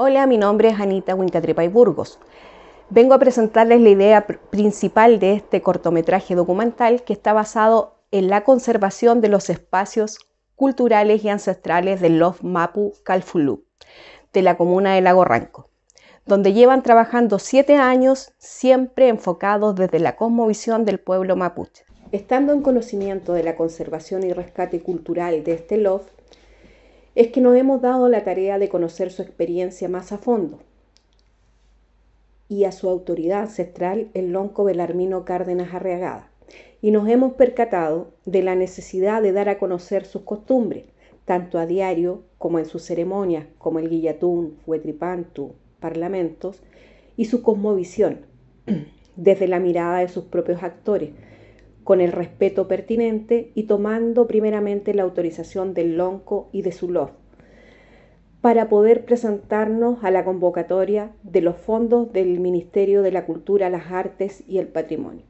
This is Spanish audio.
Hola, mi nombre es Anita y Burgos. Vengo a presentarles la idea principal de este cortometraje documental que está basado en la conservación de los espacios culturales y ancestrales del Lof Mapu Calfulú, de la comuna de Lago Ranco, donde llevan trabajando siete años, siempre enfocados desde la cosmovisión del pueblo mapuche. Estando en conocimiento de la conservación y rescate cultural de este Lof es que nos hemos dado la tarea de conocer su experiencia más a fondo y a su autoridad ancestral, el lonco Belarmino Cárdenas Arriagada y nos hemos percatado de la necesidad de dar a conocer sus costumbres, tanto a diario como en sus ceremonias, como el Guillatún, Huetripantu, parlamentos, y su cosmovisión, desde la mirada de sus propios actores, con el respeto pertinente y tomando primeramente la autorización del lonco y de su LOF, para poder presentarnos a la convocatoria de los fondos del Ministerio de la Cultura, las Artes y el Patrimonio.